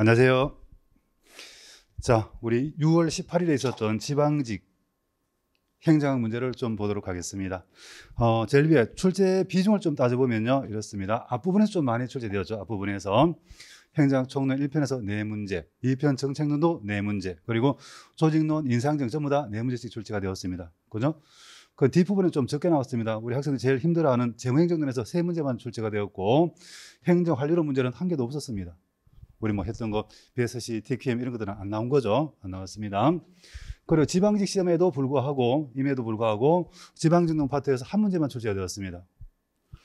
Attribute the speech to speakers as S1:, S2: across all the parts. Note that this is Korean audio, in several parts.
S1: 안녕하세요. 자, 우리 6월 18일에 있었던 지방직 행정 문제를 좀 보도록 하겠습니다. 어, 제일 위에 출제 비중을 좀 따져보면요. 이렇습니다. 앞부분에서 좀 많이 출제되었죠. 앞부분에서. 행정총론 1편에서 4문제, 2편 정책론도 4문제, 그리고 조직론, 인상정 전부 다 4문제씩 출제가 되었습니다. 그죠? 그 뒷부분에 좀 적게 나왔습니다. 우리 학생들이 제일 힘들어하는 재무행정론에서 3문제만 출제가 되었고 행정환료론 문제는 한 개도 없었습니다. 우리 뭐 했던 거 BSC, TQM 이런 것들은 안 나온 거죠. 안 나왔습니다. 그리고 지방직 시험에도 불구하고 임에도 불구하고 지방직능 파트에서 한 문제만 출제가 되었습니다.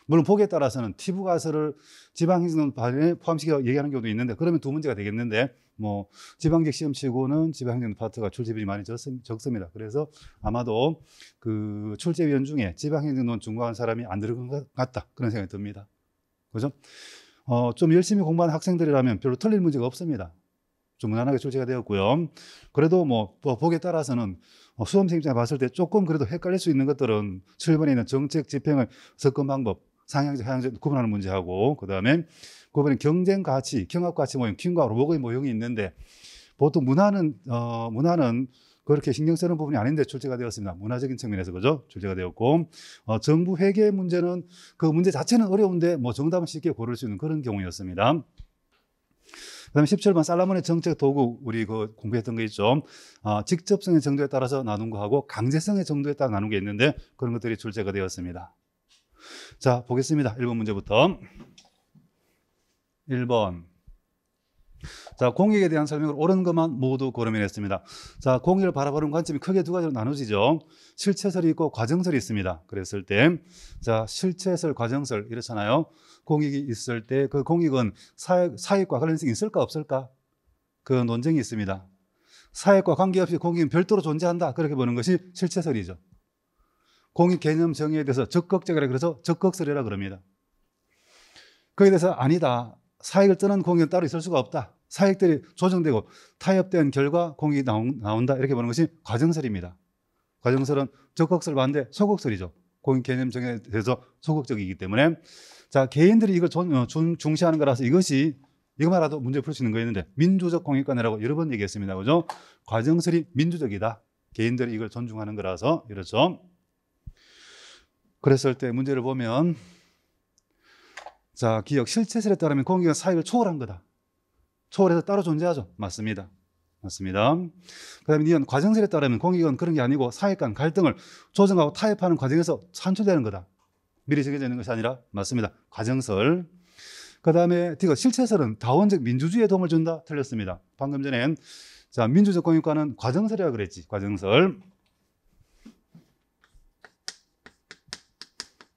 S1: 물론 보기에 따라서는 티브 가설을 지방직능 파트에 포함시켜 얘기하는 경우도 있는데 그러면 두 문제가 되겠는데 뭐 지방직 시험치고는 지방직능 파트가 출제비이 율 많이 적습니다. 그래서 아마도 그 출제위원 중에 지방직능 중과한 사람이 안 들어간 것 같다 그런 생각이 듭니다. 그죠? 어, 좀 열심히 공부한 학생들이라면 별로 틀릴 문제가 없습니다. 좀 무난하게 출제가 되었고요. 그래도 뭐, 보기에 따라서는 어, 수험생 입장에 봤을 때 조금 그래도 헷갈릴 수 있는 것들은 7번에 있는 정책 집행을 접근 방법, 상향제, 하향제 구분하는 문제하고 그다음에 9번에 경쟁 가치, 경합 가치 모형, 킹과 로봇의 모형이 있는데 보통 문화는 어, 문화는 그렇게 신경 쓰는 부분이 아닌데 출제가 되었습니다. 문화적인 측면에서 그죠? 출제가 되었고 어, 정부 회계 문제는 그 문제 자체는 어려운데 뭐 정답은 쉽게 고를 수 있는 그런 경우였습니다. 그다음에 17번 살라몬의 정책 도구 우리 그 공부했던 거 있죠. 어, 직접성의 정도에 따라서 나눈 거하고 강제성의 정도에 따라 나눈 게 있는데 그런 것들이 출제가 되었습니다. 자, 보겠습니다. 1번 문제부터. 1번 자, 공익에 대한 설명을 옳은 것만 모두 고르면했습니다. 자, 공익을 바라보는 관점이 크게 두 가지로 나누지죠. 실체설이 있고 과정설이 있습니다. 그랬을 때, 자, 실체설, 과정설 이렇잖아요. 공익이 있을 때 그 공익은 사익, 사익과 관련성이 있을까 없을까? 그 논쟁이 있습니다. 사익과 관계없이 공익은 별도로 존재한다. 그렇게 보는 것이 실체설이죠. 공익 개념 정의에 대해서 적극적이라 그래서 적극설이라 그럽니다. 거기에 대해서 아니다. 사익을 떠난 공익은 따로 있을 수가 없다. 사익들이 조정되고 타협된 결과 공익이 나온다. 이렇게 보는 것이 과정설입니다. 과정설은 적극설 반대 소극설이죠. 공익 개념 정에 대해서 소극적이기 때문에 자 개인들이 이걸 존, 어, 존, 중시하는 거라서 이것이 이거만알아도 문제 풀 수 있는 거였는데 민주적 공익관이라고 여러 번 얘기했습니다. 그죠? 과정설이 민주적이다. 개인들이 이걸 존중하는 거라서 이렇죠 그랬을 때 문제를 보면 자, 기억 실체설에 따르면 공기가 사회를 초월한 거다. 초월해서 따로 존재하죠. 맞습니다. 맞습니다. 그 다음에 이은 과정설에 따르면 공익은 그런 게 아니고 사회 간 갈등을 조정하고 타협하는 과정에서 산출되는 거다. 미리 정해져 있는 것이 아니라 맞습니다. 과정설. 그 다음에 디귿 실체설은 다원적 민주주의에 도움을 준다. 틀렸습니다. 방금 전엔 자 민주적 공익과는 과정설이라고 그랬지. 과정설.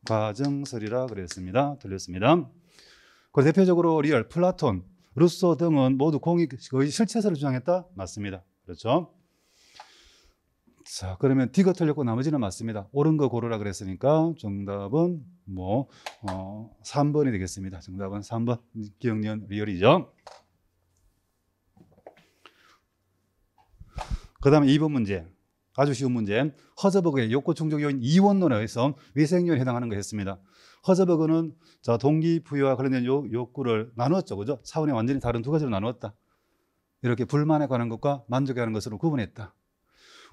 S1: 가정설이라 그랬습니다. 들렸습니다. 그 대표적으로 리얼, 플라톤, 루소 등은 모두 공익 거의 실체설을 주장했다? 맞습니다. 그렇죠? 자, 그러면 D가 틀렸고 나머지는 맞습니다. 옳은 거 고르라 그랬으니까 정답은 뭐, 어, 3번이 되겠습니다. 정답은 3번. 기억년 리얼이죠. 그 다음에 2번 문제. 아주 쉬운 문제. 허저버그의 욕구 충족 요인 이원론에 의해서 위생요인에 해당하는 거였습니다. 허저버그는 자, 동기부여와 관련된 요, 욕구를 나누었죠. 그죠? 차원이 완전히 다른 두 가지로 나누었다. 이렇게 불만에 관한 것과 만족에 관한 것으로 구분했다.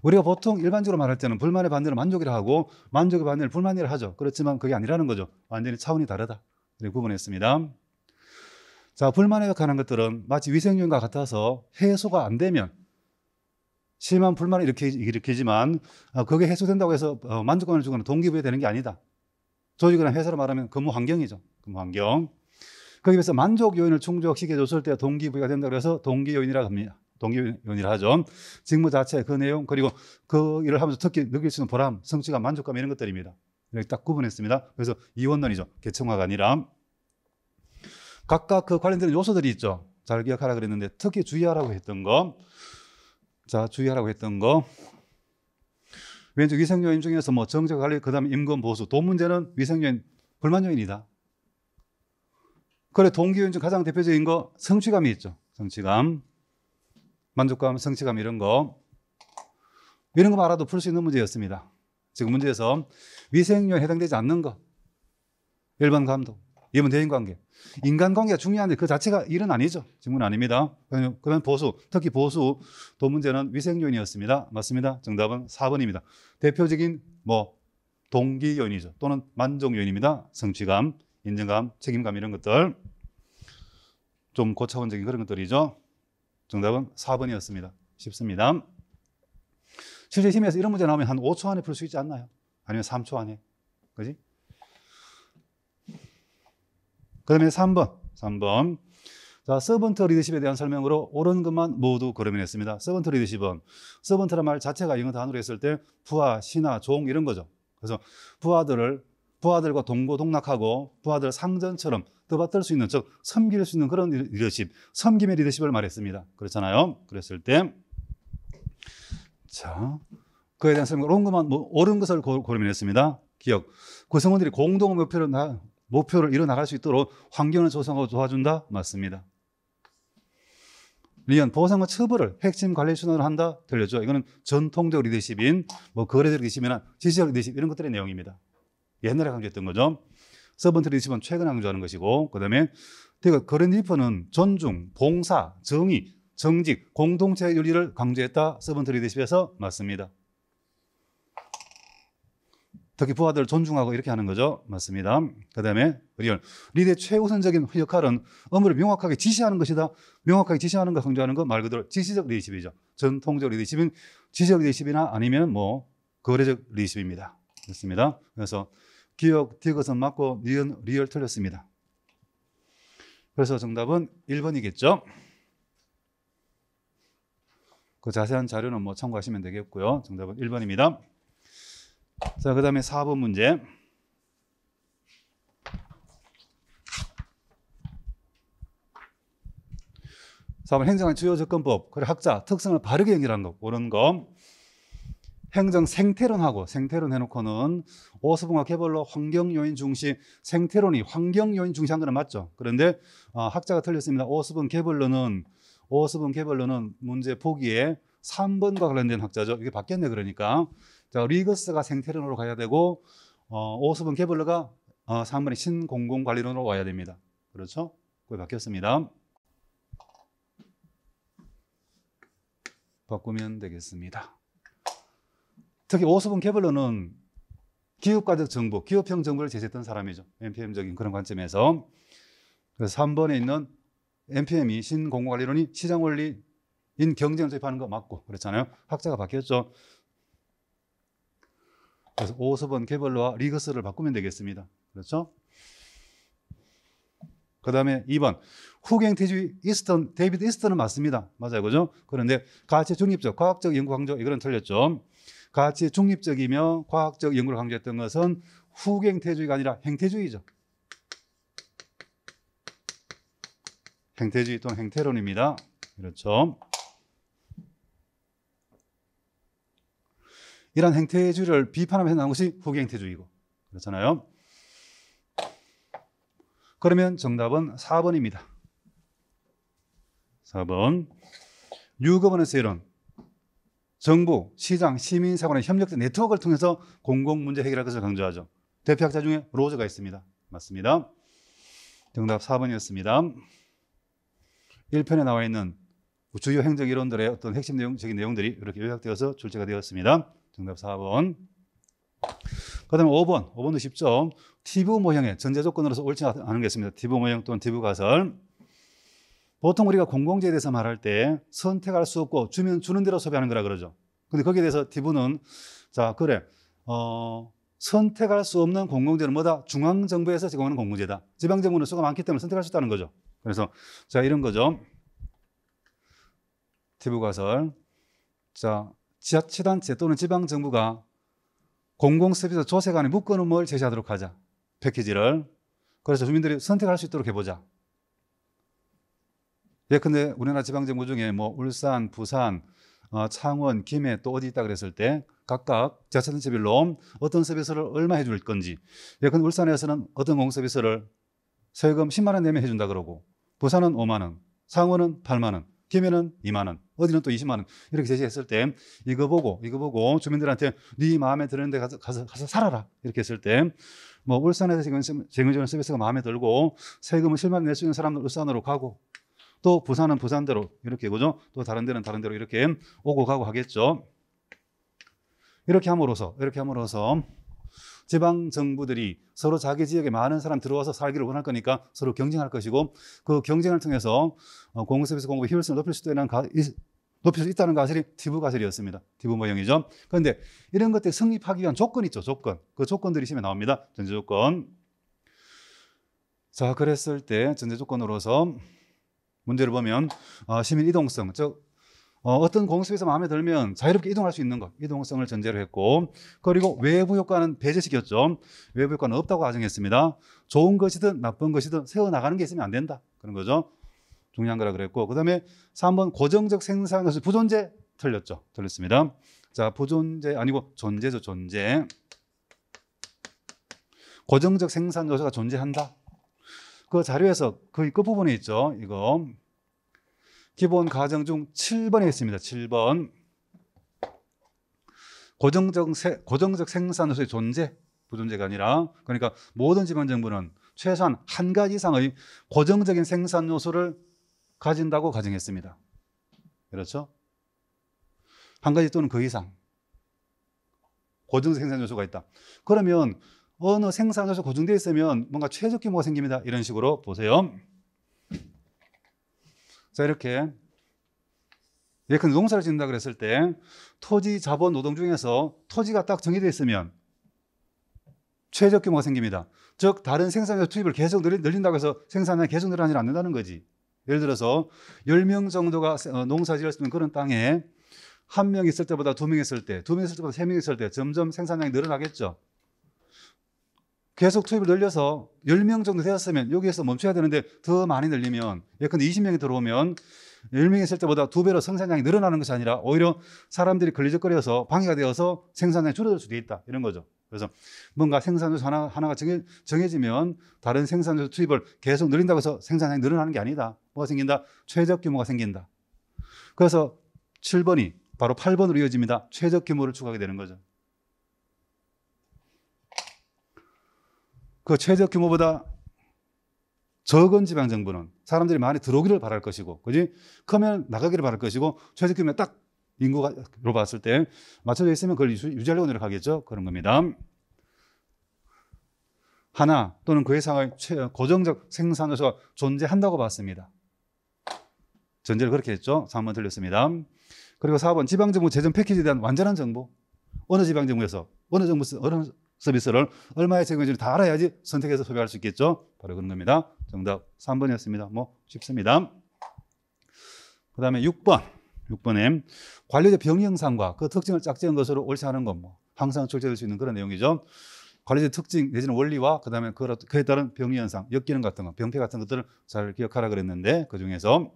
S1: 우리가 보통 일반적으로 말할 때는 불만의 반대를 만족이라 하고 만족의 반대를 불만이라 하죠. 그렇지만 그게 아니라는 거죠. 완전히 차원이 다르다. 이렇게 구분했습니다. 자, 불만에 관한 것들은 마치 위생요인과 같아서 해소가 안 되면 실망, 불만을 이렇게 일으키지만 아, 그게 해소된다고 해서 어, 만족감을 주거나 동기부여되는 게 아니다. 조직이나 회사로 말하면 근무 환경이죠. 근무 환경. 거기에 비해서 만족 요인을 충족시켜줬을 때 동기부여가 된다고 해서 동기 요인이라고 합니다. 동기 요인이라 하죠. 직무 자체, 그 내용, 그리고 그 일을 하면서 특히 느낄 수 있는 보람, 성취감, 만족감 이런 것들입니다. 이렇게 딱 구분했습니다. 그래서 이원론이죠. 개청화가 아니라 각각 그 관련되는 요소들이 있죠. 잘 기억하라 그랬는데 특히 주의하라고 했던 거. 자 주의하라고 했던 거 왼쪽 위생요인 중에서 뭐정책 관리 그다음 임금 보수 돈 문제는 위생요인 불만 요인이다. 그래 동기 요인 중 가장 대표적인 거 성취감이 있죠. 성취감, 만족감, 성취감 이런 거 이런 것 알아도 풀 수 있는 문제였습니다. 지금 문제에서 위생요인 해당되지 않는 거 1번 감독, 이분 대인관계. 인간관계가 중요한데 그 자체가 일은 아니죠. 질문 아닙니다. 그러면 보수, 특히 보수 도 문제는 위생 요인이었습니다. 맞습니다. 정답은 4번입니다. 대표적인 뭐 동기 요인이죠. 또는 만족 요인입니다. 성취감, 인정감, 책임감 이런 것들. 좀 고차원적인 그런 것들이죠. 정답은 4번이었습니다. 쉽습니다. 실제 심에서 의 이런 문제 나오면 한 5초 안에 풀 수 있지 않나요? 아니면 3초 안에. 그지? 그 다음에 3번. 3번. 자, 서번트 리더십에 대한 설명으로 옳은 것만 모두 고려면했습니다 서번트 리더십은 서번트란 말 자체가 영어 단어로 했을 때 부하, 신하, 종 이런 거죠. 그래서 부하들을 부하들과 동고동락하고 부하들 상전처럼 떠받들 수 있는 즉 섬길 수 있는 그런 리더십, 섬김의 리더십을 말했습니다. 그렇잖아요. 그랬을 때 자, 그에 대한 설명 옳은 것만 옳은 것을 고르면했습니다 기억. 구성원들이 공동 목표를 목표를 이뤄나갈 수 있도록 환경을 조성하고 도와준다? 맞습니다. 리언, 보상과 처벌을 핵심 관리 순환을 한다? 들려줘. 이거는 전통적 리더십인, 뭐, 거래적 리더십이나 지시적 리더십 이런 것들의 내용입니다. 옛날에 강조했던 거죠. 서번트 리더십은 최근 강조하는 것이고, 그 다음에, 그러니까 거래 리퍼는 존중, 봉사, 정의, 정직, 공동체 윤리를 강조했다. 서번트 리더십에서 맞습니다. 특히 부하들을 존중하고 이렇게 하는 거죠. 맞습니다. 그 다음에 리얼. 리더의 최우선적인 역할은 업무를 명확하게 지시하는 것이다. 명확하게 지시하는 것, 강조하는 것 말 그대로 지시적 리더십이죠. 전통적 리더십은 지시적 리더십이나 아니면 뭐 거래적 리더십입니다. 그렇습니다. 그래서 기억, 디귿은 맞고 리얼, 리얼 틀렸습니다. 그래서 정답은 1번이겠죠. 그 자세한 자료는 뭐 참고하시면 되겠고요. 정답은 1번입니다. 자, 그다음에 4번 문제. 다번 행정의 주요 접근법 그리고 학자 특성을 바르게 연결한 것, 그런 거. 행정 생태론하고 생태론 해놓고는 오수분과 개발로 환경 요인 중시 생태론이 환경 요인 중시한 거는 맞죠. 그런데 어, 학자가 틀렸습니다. 오수분 개발로는 오수분 개발로는 문제 보기에 3번과 관련된 학자죠. 이게 바뀌었네 그러니까 자, 리거스가 생태론으로 가야 되고 어, 오스본 케블러가 어, 3번의 신공공관리론으로 와야 됩니다. 그렇죠? 그게 바뀌었습니다. 바꾸면 되겠습니다. 특히 오스본 케블러는 기업가적 정보, 기업형 정보를 제시했던 사람이죠. NPM적인 그런 관점에서. 그래서 3번에 있는 NPM이 신공공관리론이 시장원리인 경쟁을 도입하는 거 맞고 그렇잖아요. 학자가 바뀌었죠. 그래서 오서번은 개벌로와 리거스를 바꾸면 되겠습니다. 그렇죠? 그 다음에 2번 후갱태주의 이스턴, 데이비드 이스턴은 맞습니다. 맞아요. 그죠? 그런데 가치 중립적, 과학적 연구 강조, 이거는 틀렸죠. 가치 중립적이며 과학적 연구를 강조했던 것은 후갱태주의가 아니라 행태주의죠. 행태주의 또는 행태론입니다. 그렇죠. 이런 행태주의를 비판하면서 나온 것이 후기 행태주의고 그렇잖아요. 그러면 정답은 4번입니다. 4번. 유거버넌스 이론. 정부, 시장, 시민사 관의 협력적 네트워크를 통해서 공공문제 해결할 것을 강조하죠. 대표학자 중에 로저가 있습니다. 맞습니다. 정답 4번이었습니다. 1편에 나와 있는 주요 행정 이론들의 어떤 핵심적인 내용들이 이렇게 요약되어서 출제가 되었습니다. 정답 4번. 그 다음에 5번, 5번도 쉽죠. TV 모형의 전제 조건으로서 옳지 않은 게 있습니다. TV 모형 또는 TV 가설. 보통 우리가 공공재에 대해서 말할 때 선택할 수 없고 주면 주는 대로 소비하는 거라 그러죠. 근데 거기에 대해서 TV는 자, 그래. 어, 선택할 수 없는 공공재는 뭐다? 중앙정부에서 제공하는 공공재다. 지방정부는 수가 많기 때문에 선택할 수 있다는 거죠. 그래서 자, 이런 거죠. TV 가설. 자, 지자체단체 또는 지방정부가 공공서비스 조세관에 묶어놓음을 제시하도록 하자. 패키지를. 그래서 주민들이 선택할 수 있도록 해보자. 예컨대 우리나라 지방정부 중에 뭐 울산, 부산, 어, 창원, 김해 또 어디 있다 그랬을 때 각각 지자체단체별로 어떤 서비스를 얼마 해줄 건지 예컨대 울산에서는 어떤 공서비스를 세금 10만 원 내면 해준다 그러고 부산은 5만 원, 창원은 8만 원, 김해는 2만 원 어디는 또 20만 원 이렇게 제시했을 때 이거 보고 이거 보고 주민들한테 네 마음에 드는 데 가서 가서, 가서 살아라 이렇게 했을 때 뭐 울산에서 재건지원 서비스가 마음에 들고 세금을 실만낼수 있는 사람은 울산으로 가고 또 부산은 부산대로 이렇게 그죠? 또 다른 데는 다른 데로 이렇게 오고 가고 하겠죠. 이렇게 함으로써 이렇게 함으로써 지방 정부들이 서로 자기 지역에 많은 사람 들어와서 살기를 원할 거니까 서로 경쟁할 것이고 그 경쟁을 통해서 어, 공공 서비스 공급의 효율성을 높일 수도 있는 가, 높일 수 있다는 가설이 티브 가설이었습니다. 티브 모형이죠. 그런데 이런 것들 성립하기 위한 조건이 있죠. 조건. 그 조건들이 시에 나옵니다. 전제 조건. 자, 그랬을 때 전제 조건으로서 문제를 보면 어, 시민 이동성, 즉 어, 떤 공습에서 마음에 들면 자유롭게 이동할 수 있는 것, 이동성을 전제로 했고, 그리고 외부 효과는 배제시켰죠. 외부 효과는 없다고 가정했습니다. 좋은 것이든 나쁜 것이든 세워나가는 게 있으면 안 된다. 그런 거죠. 중요한 거라 그랬고, 그 다음에 3번 고정적 생산 것은 부존재 틀렸죠. 틀렸습니다. 자, 부존재 아니고 존재죠, 존재. 고정적 생산 요소가 존재한다. 그 자료에서 거의 끝부분에 있죠. 이거 기본 가정 중 7번에 있습니다. 7번. 고정적, 세, 고정적 생산소의 존재, 부존재가 아니라 그러니까 모든 지방 정부는 최소한 한 가지 이상의 고정적인 생산 요소를 가진다고 가정했습니다. 그렇죠? 한 가지 또는 그 이상 고정 생산 요소가 있다. 그러면 어느 생산 요소 고정되어 있으면 뭔가 최적 규모가 생깁니다. 이런 식으로 보세요. 자, 이렇게 예컨 농사를 짓는다 그랬을 때 토지 자본 노동 중에서 토지가 딱 정해져 있으면 최적 규모가 생깁니다. 즉 다른 생산력 투입을 계속 늘린다고 해서 생산량이 계속 늘어나지 않는다는 거지. 예를 들어서 10명 정도가 어, 농사 지었으면 그런 땅에 한명 있을 때보다 두명 있을 때, 두명 있을 때보다 세명 있을 때 점점 생산량이 늘어나겠죠. 계속 투입을 늘려서 10명 정도 되었으면 여기에서 멈춰야 되는데 더 많이 늘리면 예컨대 20명이 들어오면 10명이 있을 때보다 두 배로 생산량이 늘어나는 것이 아니라 오히려 사람들이 걸리적거려서 방해가 되어서 생산량이 줄어들 수도 있다 이런 거죠. 그래서 뭔가 생산소 하나, 하나가 정해, 지면 다른 생산소 투입을 계속 늘린다고 해서 생산량이 늘어나는 게 아니다. 뭐가 생긴다? 최적 규모가 생긴다. 그래서 7번이 바로 8번으로 이어집니다. 최적 규모를 추구하게 되는 거죠. 그 최적 규모보다 적은 지방 정부는 사람들이 많이 들어오기를 바랄 것이고, 그지? 크면 나가기를 바랄 것이고, 최적 규모에 딱 인구로 가 봤을 때 맞춰져 있으면 그걸 유지하려고 노력하겠죠. 그런 겁니다. 하나 또는 그 이상의 고정적 생산 요소가 존재한다고 봤습니다. 전제를 그렇게 했죠. 3번 틀렸습니다. 그리고 4번 지방정부 재정 패키지에 대한 완전한 정보. 어느 지방정부에서, 어느 정부, 어느 서비스를 얼마에 제공해주는지 다 알아야지 선택해서 소비할 수 있겠죠. 바로 그런 겁니다. 정답 3번이었습니다. 뭐 쉽습니다. 그 다음에 6번. 6번에 관료자 병영상과 그 특징을 짝지은 것으로 옳지 않은 건뭐 항상 출제될 수 있는 그런 내용이죠. 관리자 특징 내지는 원리와 그다음에 그 그에 따른 병리 현상, 역기능 같은 거, 병폐 같은 것들을 잘 기억하라 그랬는데 그 중에서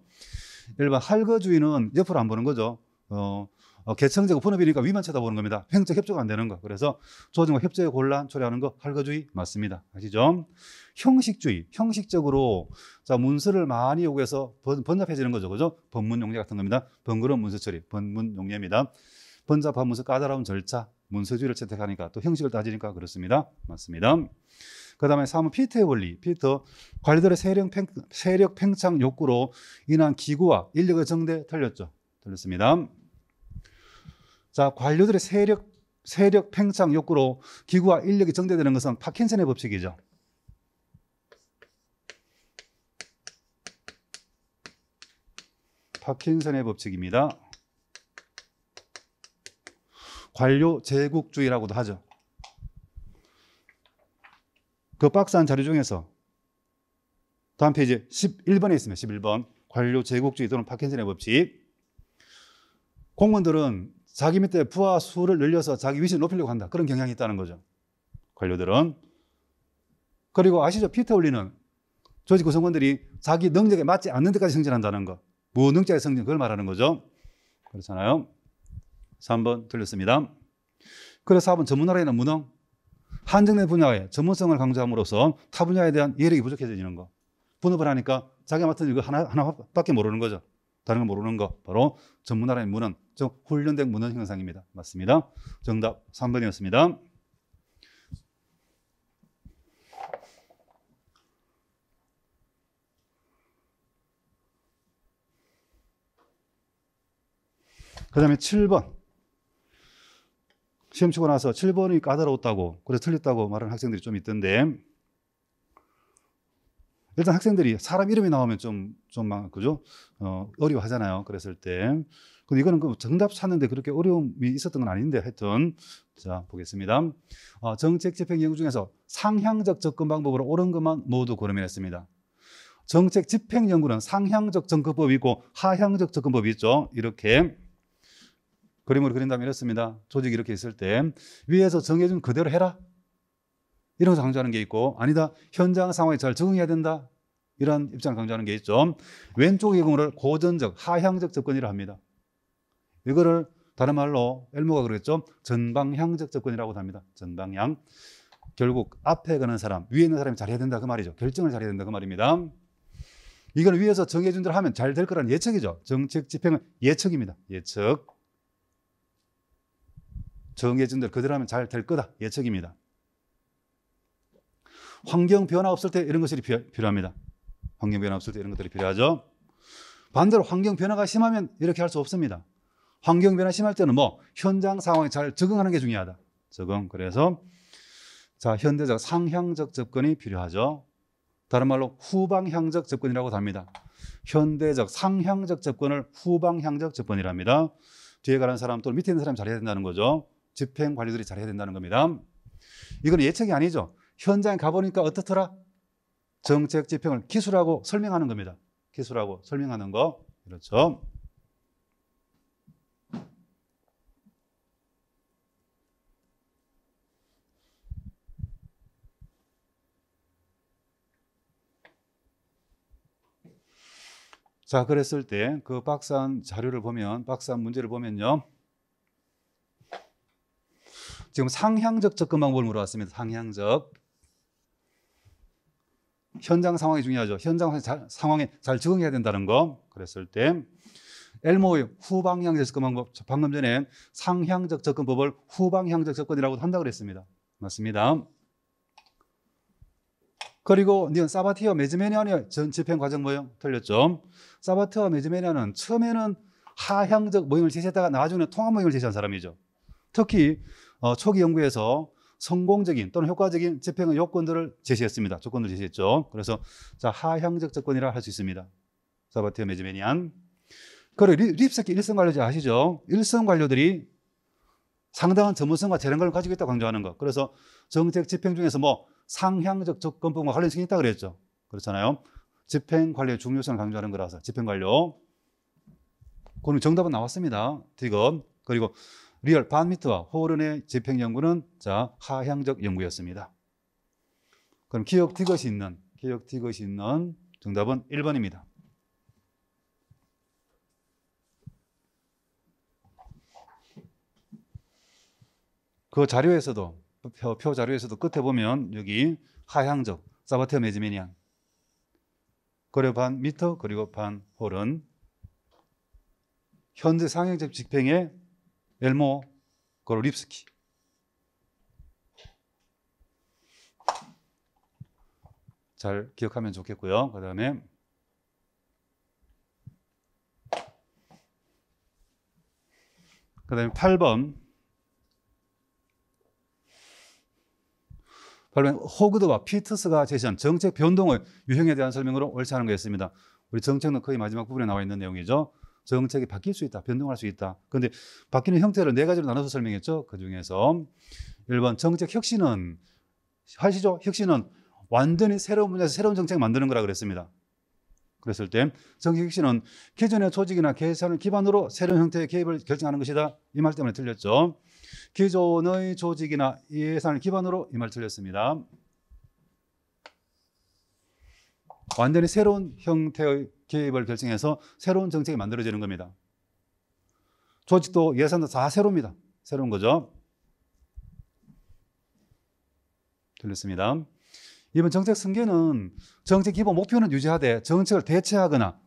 S1: 일반 할거주의는 옆으로 안 보는 거죠. 어, 어, 개청제가 분업이니까 위만 쳐다보는 겁니다. 횡적 협조가 안 되는 거. 그래서 조정과 협조의 곤란 처리하는 거 할거주의 맞습니다. 아시죠? 형식주의, 형식적으로 자 문서를 많이 요구해서 번, 번잡해지는 거죠. 그죠? 법문 용례 같은 겁니다. 번거로운 문서 처리, 번문 용례입니다. 번잡한 문서 까다로운 절차, 문서주의를 채택하니까 또 형식을 따지니까 그렇습니다. 맞습니다. 그 다음에 사무 피터의 원리. 피터, 관리들의 세력, 팽, 세력 팽창 욕구로 인한 기구와 인력의 정대 틀렸죠. 틀렸습니다. 자, 관료들의 세력, 세력 팽창 욕구로 기구와 인력이 정대되는 것은 파킨슨의 법칙이죠. 파킨슨의 법칙입니다. 관료 제국주의라고도 하죠. 그 박스한 자료 중에서 다음 페이지 11번에 있습니다. 11번 관료 제국주의 또는 파킨슨의 법칙. 공무원들은 자기 밑에 부하 수를 늘려서 자기 위신을 높이려고 한다. 그런 경향이 있다는 거죠. 관료들은. 그리고 아시죠? 피터 올리는 조직 구성원들이 자기 능력에 맞지 않는 데까지 승진한다는 거. 무능자의 성진, 그걸 말하는 거죠. 그렇잖아요. 3번 틀렸습니다. 그래서 4번 전문화라는 무능. 한정된 분야의 전문성을 강조함으로써 타 분야에 대한 이해력이 부족해지는 거. 분업을 하니까 자기가 맡은 일거 하나, 하나밖에 모르는 거죠. 다른 걸 모르는 거 바로 전문화의 라문능즉 훈련된 문헌 현상입니다. 맞습니다. 정답 3번이었습니다. 그 다음에 7번. 시험 치고 나서 7번이 까다로웠다고, 그래서 틀렸다고 말하는 학생들이 좀 있던데, 일단 학생들이 사람 이름이 나오면 좀, 좀 막, 그죠? 어, 어려워하잖아요. 그랬을 때. 근데 이거는 그 정답 찾는데 그렇게 어려움이 있었던 건 아닌데 하여튼. 자, 보겠습니다. 어, 정책 집행 연구 중에서 상향적 접근 방법으로 옳은 것만 모두 고르했습니다 정책 집행 연구는 상향적 접근법이 있고 하향적 접근법이 있죠. 이렇게 그림으로 그린다면 이렇습니다. 조직이 이렇게 있을 때 위에서 정해준 그대로 해라. 이런 강조하는 게 있고 아니다 현장 상황에 잘 적응해야 된다 이런 입장 강조하는 게 있죠. 왼쪽의 경우를 고전적 하향적 접근이라 합니다. 이거를 다른 말로 엘모가 그러겠죠. 전방향적 접근이라고 도 합니다. 전방향. 결국 앞에 가는 사람, 위에 있는 사람이 잘해야 된다 그 말이죠. 결정을 잘해야 된다 그 말입니다. 이건 위에서 정해준 대로 하면 잘 될 거라는 예측이죠. 정책 집행은 예측입니다. 예측. 정해준 대로 그대로 하면 잘 될 거다. 예측입니다. 환경 변화 없을 때 이런 것이 필요합니다. 환경 변화 없을 때 이런 것들이 필요하죠. 반대로 환경 변화가 심하면 이렇게 할 수 없습니다. 환경 변화 심할 때는 뭐 현장 상황에 잘 적응하는 게 중요하다. 적응. 그래서 자 현대적 상향적 접근이 필요하죠. 다른 말로 후방향적 접근이라고 합니다. 현대적 상향적 접근을 후방향적 접근이랍니다. 뒤에 가는 사람 또는 밑에 있는 사람이 잘해야 된다는 거죠. 집행관리들이 잘해야 된다는 겁니다. 이건 예측이 아니죠. 현장에 가보니까 어떻더라? 정책 집행을 기술하고 설명하는 겁니다. 기술하고 설명하는 거. 그렇죠. 자, 그랬을 때 그박사 자료를 보면, 박사 문제를 보면요. 지금 상향적 접근 방법을 물어봤습니다. 상향적. 현장 상황이 중요하죠. 현장 상황에 잘 적응해야 된다는 거. 그랬을 때 엘모의 후방향 접근 방법 방금 전에 상향적 접근법을 후방향적 접근이라고 한다 고 그랬습니다. 맞습니다. 그리고 니은 사바티와 메즈메니안의 전 집행 과정 모형 틀렸죠. 사바티와 메즈메니안은 처음에는 하향적 모형을 제시했다가 나중에 통합 모형을 제시한 사람이죠. 특히 어, 초기 연구에서 성공적인 또는 효과적인 집행의 요건들을 제시했습니다. 조건을 제시했죠. 그래서 자 하향적 접근이라할 수 있습니다. 사바티어 메즈베니안. 그리고 립스키 일선 관료제 아시죠? 일선 관료들이 상당한 전문성과 재량을 가지고 있다 강조하는 것. 그래서 정책 집행 중에서 뭐 상향적 접근법과 관련성이 있다 그랬죠. 그렇잖아요. 집행 관료의 중요성을 강조하는 거라서 집행 관료. 그럼 정답은 나왔습니다. 지금 그리고 리얼 반미터와 호른의 집행 연구는 자 하향적 연구였습니다. 그럼 기억 티것이 있는 기억 티것이 있는 정답은 1번입니다. 그 자료에서도 표, 표, 자료에서도 끝에 보면 여기 하향적 사바테어 메지메니안 거려 반 미터 그리고 반 홀은 현재 상향적 집행의 엘모 그 고립스키. 잘 기억하면 좋겠고요. 그 다음에 그 다음에 8번 8번 호그드와 피트스가 제시한 정책 변동의 유형에 대한 설명으로 옳지 않은 거였습니다. 우리 정책론 거의 마지막 부분에 나와 있는 내용이죠. 정책이 바뀔 수 있다, 변동할 수 있다. 그런데 바뀌는 형태를 네 가지로 나눠서 설명했죠. 그 중에서 1번 정책 혁신은 사시죠 혁신은 완전히 새로운 분야에서 새로운 정책 만드는 거라 그랬습니다. 그랬을 때 정책 혁신은 기존의 조직이나 계산을 기반으로 새로운 형태의 개입을 결정하는 것이다. 이 말 때문에 틀렸죠. 기존의 조직이나 예산을 기반으로 이 말 틀렸습니다. 완전히 새로운 형태의 개입을 결정해서 새로운 정책이 만들어지는 겁니다. 조직도 예산도 다 새롭니다. 새로운 거죠. 들렸습니다. 이번 정책 승계는 정책 기본 목표는 유지하되 정책을 대체하거나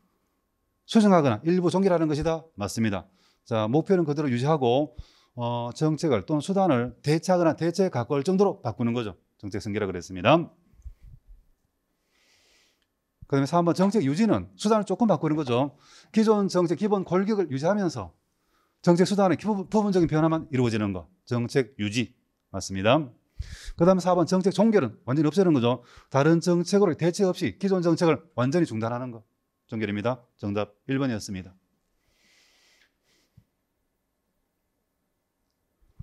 S1: 수정하거나 일부 종결하는 것이다. 맞습니다. 자, 목표는 그대로 유지하고 어, 정책을 또는 수단을 대체하거나 대체 가까울 정도로 바꾸는 거죠. 정책 승계라 그랬습니다. 그다음에 3번 정책 유지는 수단을 조금 바꾸는 거죠. 기존 정책 기본 골격을 유지하면서 정책 수단의 부분적인 변화만 이루어지는 거. 정책 유지 맞습니다. 그다음에 4번 정책 종결은 완전히 없애는 거죠. 다른 정책으로 대체 없이 기존 정책을 완전히 중단하는 거. 종결입니다. 정답 1번이었습니다.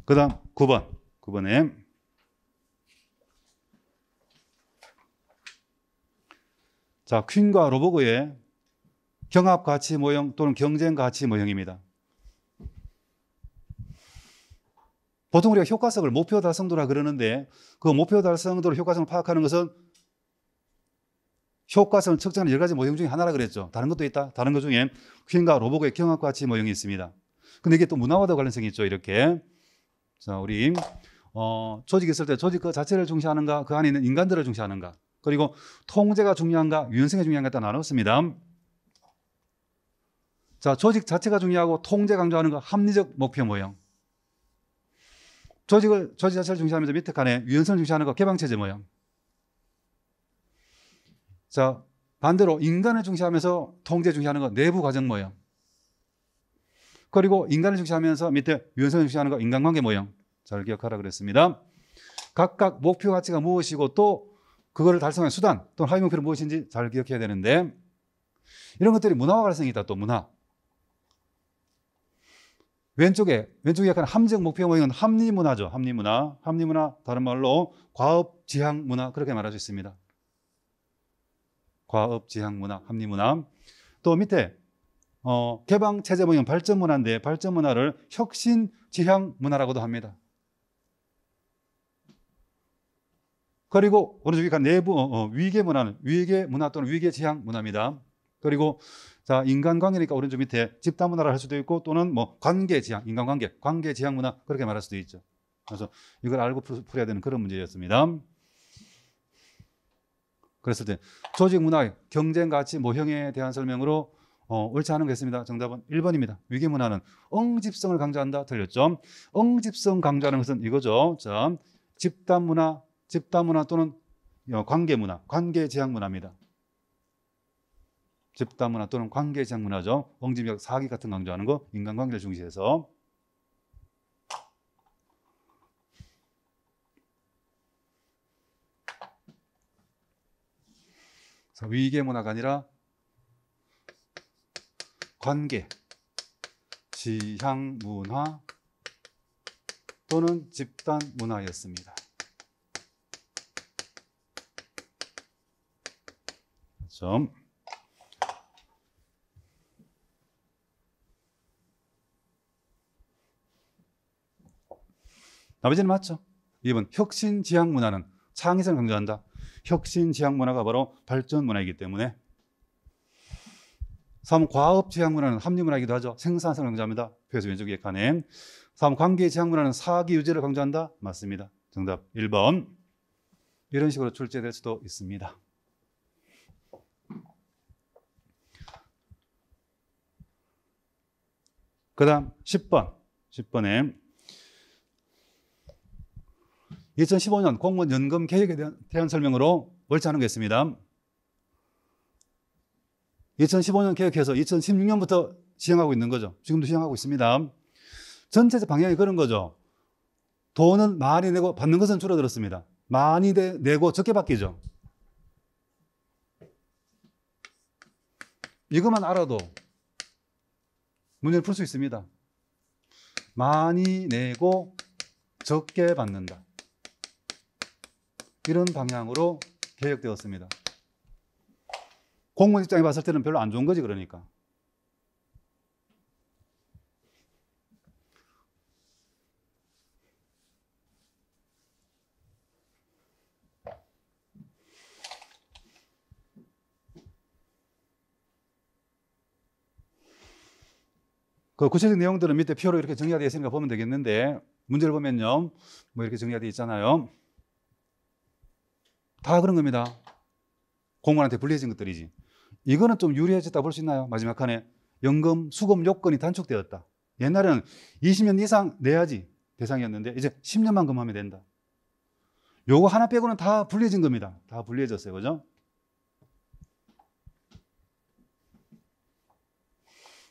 S1: 그다음 9번. 9번에 자, 퀸과 로보그의 경합 가치 모형 또는 경쟁 가치 모형입니다. 보통 우리가 효과성을 목표 달성도라 그러는데 그 목표 달성도를 효과성을 파악하는 것은 효과성을 측정하는 여러 가지 모형 중에 하나라 그랬죠. 다른 것도 있다. 다른 것 중에 퀸과 로보그의 경합 가치 모형이 있습니다. 근데 이게 또 문화와도 관련성이 있죠. 이렇게. 자, 우리 어, 조직 있을 때 조직 그 자체를 중시하는가 그 안에 있는 인간들을 중시하는가 그리고 통제가 중요한가 유연성이 중요한가 따라 나눴습니다. 자, 조직 자체가 중요하고 통제 강조하는 거 합리적 목표 모형. 조직을 조직 자체를 중시하면서 밑에 칸에 유연성을 중시하는 거 개방 체제 모형. 자, 반대로 인간을 중시하면서 통제 중시하는 거 내부 과정 모형. 그리고 인간을 중시하면서 밑에 유연성을 중시하는 거 인간관계 모형. 잘 기억하라 그랬습니다. 각각 목표 가치가 무엇이고 또 그거를 달성할 수단 또는 하위 목표는 무엇인지 잘 기억해야 되는데 이런 것들이 문화와 발생이다또 문화 왼쪽에 왼쪽에 약간 함정 목표 모형은 합리 문화죠 합리 문화 합리 문화 다른 말로 과업 지향 문화 그렇게 말할 수 있습니다 과업 지향 문화 합리 문화 또 밑에 어, 개방 체제 모형 발전 문화인데 발전 문화를 혁신 지향 문화라고도 합니다 그리고 오른쪽이가 내부 어, 어, 위계 문화는 위계 문화 또는 위계 지향 문화입니다. 그리고 자 인간관계니까 오른쪽 밑에 집단 문화를 할 수도 있고 또는 뭐 관계 지향 인간관계 관계 지향 문화 그렇게 말할 수도 있죠. 그래서 이걸 알고 풀어야 되는 그런 문제였습니다. 그랬을 때 조직 문화의 경쟁 가치 모형에 대한 설명으로 어, 옳지 않은 거 했습니다. 정답은 1번입니다. 위계 문화는 응집성을 강조한다. 틀렸죠. 응집성 강조하는 것은 이거죠. 자, 집단 문화 집단 문화 또는 어, 관계 문화, 관계 제약 문화입니다. 집단 문화 또는 관계 제약 문화죠. 엉집약 사기 같은 강조하는 거 인간관계를 중시해서 위계 문화가 아니라 관계, 지향 문화 또는 집단 문화였습니다. 점. 나머지는 맞죠? 2번 혁신 지향 문화는 창의성을 강조한다. 혁신 지향 문화가 바로 발전 문화이기 때문에 3번 과업 지향 문화는 합리 문화이기도 하죠. 생산성을 강조합니다. 표에서 왼쪽 에 가행 3번 관계 지향 문화는 사기 유지를 강조한다. 맞습니다. 정답 1번 이런 식으로 출제될 수도 있습니다. 그 다음 10번. 10번에 2015년 공무원 연금 계획에 대한 설명으로 월차하는 게 있습니다. 2015년 계획해서 2016년부터 시행하고 있는 거죠. 지금도 시행하고 있습니다. 전체 방향이 그런 거죠. 돈은 많이 내고 받는 것은 줄어들었습니다. 많이 내고 적게 받기죠. 이것만 알아도 문제를 풀 수 있습니다. 많이 내고 적게 받는다. 이런 방향으로 개혁되었습니다. 공무원 입장에 봤을 때는 별로 안 좋은 거지 그러니까. 그 구체적 내용들은 밑에 표로 이렇게 정리가 되어 있으니까 보면 되겠는데 문제를 보면요. 뭐 이렇게 정리가 되어 있잖아요. 다 그런 겁니다. 공무원한테 불리해진 것들이지. 이거는 좀 유리해졌다 볼 수 있나요? 마지막 칸에 연금 수급 요건이 단축되었다. 옛날에는 20년 이상 내야지 대상이었는데 이제 10년만큼 하면 된다. 요거 하나 빼고는 다 불리해진 겁니다. 다 불리해졌어요. 그죠?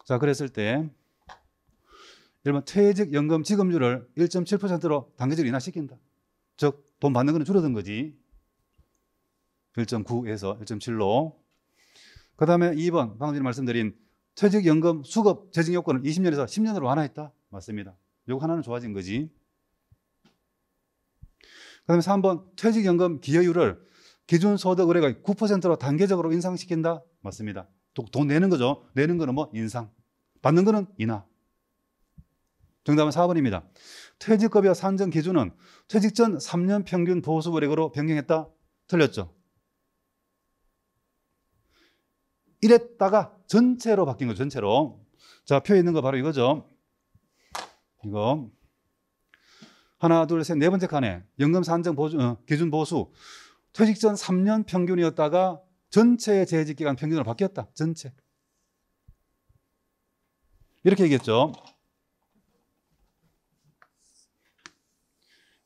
S1: 자, 그랬을 때 여러분 퇴직연금 지급률을 1.7%로 단계적으로 인하시킨다. 즉 돈 받는 거는 줄어든 거지. 1.9에서 1.7로. 그 다음에 2번 방금 전에 말씀드린 퇴직연금 수급 재정 요건을 20년에서 10년으로 완화했다. 맞습니다. 요거 하나는 좋아진 거지. 그 다음에 3번 퇴직연금 기여율을 기준 소득 의뢰가 9%로 단계적으로 인상시킨다. 맞습니다. 돈 내는 거죠. 내는 거는 뭐 인상. 받는 거는 인하. 정답은 4번입니다. 퇴직급여 산정 기준은 퇴직 전 3년 평균 보수불액으로 변경했다. 틀렸죠. 이랬다가 전체로 바뀐 거 전체로. 자, 표 있는 거 바로 이거죠. 이거. 하나, 둘, 셋, 네 번째 칸에 연금 산정 보수, 어, 기준 보수. 퇴직 전 3년 평균이었다가 전체 재직 기간 평균으로 바뀌었다. 전체. 이렇게 얘기했죠.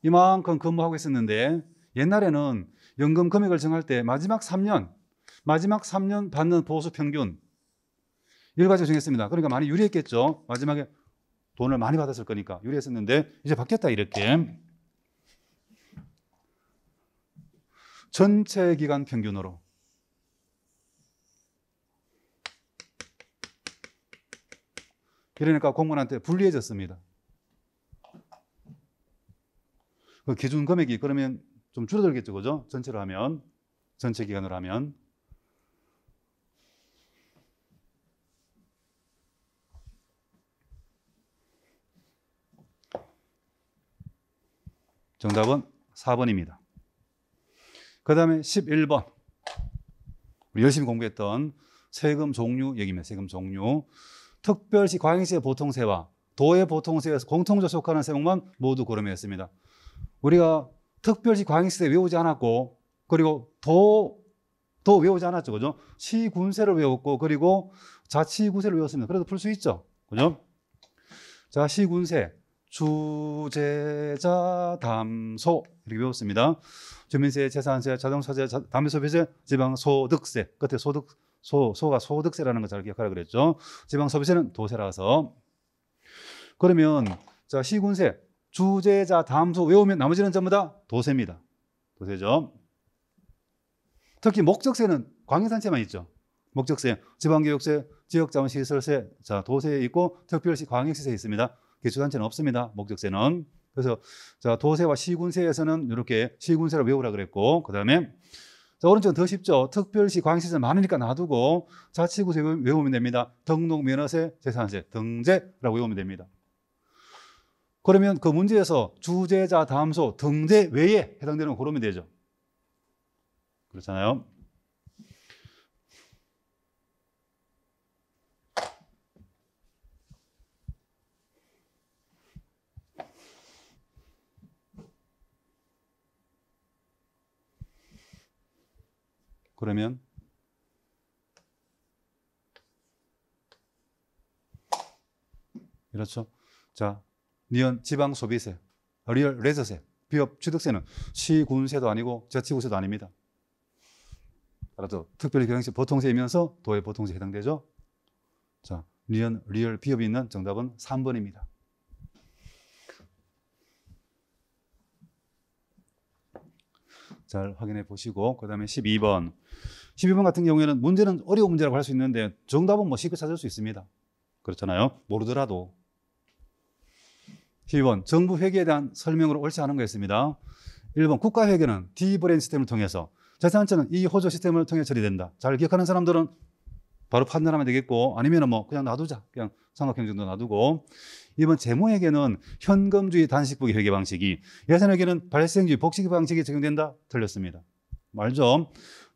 S1: 이만큼 근무하고 있었는데 옛날에는 연금 금액을 정할 때 마지막 3년, 마지막 3년 받는 보수 평균 이걸 가지고 정했습니다. 그러니까 많이 유리했겠죠. 마지막에 돈을 많이 받았을 거니까 유리했었는데 이제 바뀌었다 이렇게. 전체 기간 평균으로. 그러니까 공무원한테 불리해졌습니다. 그 기준 금액이 그러면 좀 줄어들겠죠, 그죠? 전체로 하면 전체 기간으로 하면 정답은 4번입니다. 그 다음에 11번. 우리 열심히 공부했던 세금 종류 얘기입니다. 세금 종류. 특별시 과잉세 보통세와 도의 보통세에서 공통조 속하는 세목만 모두 고름했습니다. 우리가 특별시 광역시대 외우지 않았고 그리고 도더 외우지 않았죠. 그죠? 시군세를 외웠고 그리고 자치구세를 외웠습니다. 그래도 풀 수 있죠. 그죠? 자, 시군세. 주재자 담소 이렇게 외웠습니다. 주민세, 재산세, 자동차세, 담배소비세, 지방소득세 끝에 소득 소 소가 소득세라는 거 잘 기억하라 그랬죠. 지방소비세는 도세라서 그러면 자 시군세 주제자 담수 외우면 나머지는 전부 다 도세입니다. 도세죠. 특히 목적세는 광역단체만 있죠. 목적세, 지방교육세, 지역자원시설세, 자 도세에 있고 특별시 광역시세에 있습니다. 기초단체는 없습니다. 목적세는 그래서 자 도세와 시군세에서는 이렇게 시군세를 외우라 그랬고 그 다음에 자 오른쪽은 더 쉽죠. 특별시 광역시세 많으니까 놔두고 자치구세 외우면 됩니다. 등록면허세, 재산세, 등재라고 외우면 됩니다. 그러면 그 문제에서 주제자 다음소 등대 외에 해당되는 거 고르면 되죠. 그렇잖아요. 그러면 이렇죠. 자, 니은 지방 소비세, 리얼 레저세, 비업 취득세는 시군세도 아니고 자치구세도 아닙니다. 따라서 특별히 경영시 보통세이면서 도의 보통세에 해당되죠. 자, 리얼, 리얼 비업이 있는 정답은 3번입니다. 잘 확인해 보시고 그다음에 12번. 12번 같은 경우에는 문제는 어려운 문제라고 할 수 있는데 정답은 뭐 쉽게 찾을 수 있습니다. 그렇잖아요. 모르더라도 1번 정부 회계에 대한 설명으로 옳지 않은 거였습니다. 1번 국가 회계는 디브레인 시스템을 통해서 재산증는이 호조 시스템을 통해 처리된다. 잘 기억하는 사람들은 바로 판단하면 되겠고 아니면 뭐 그냥 놔두자. 그냥 삼각형 정도 놔두고 2번 재무회계는 현금주의 단식부기 회계 방식이 예산회계는 발생주의 복식 방식이 적용된다. 틀렸습니다. 말 좀.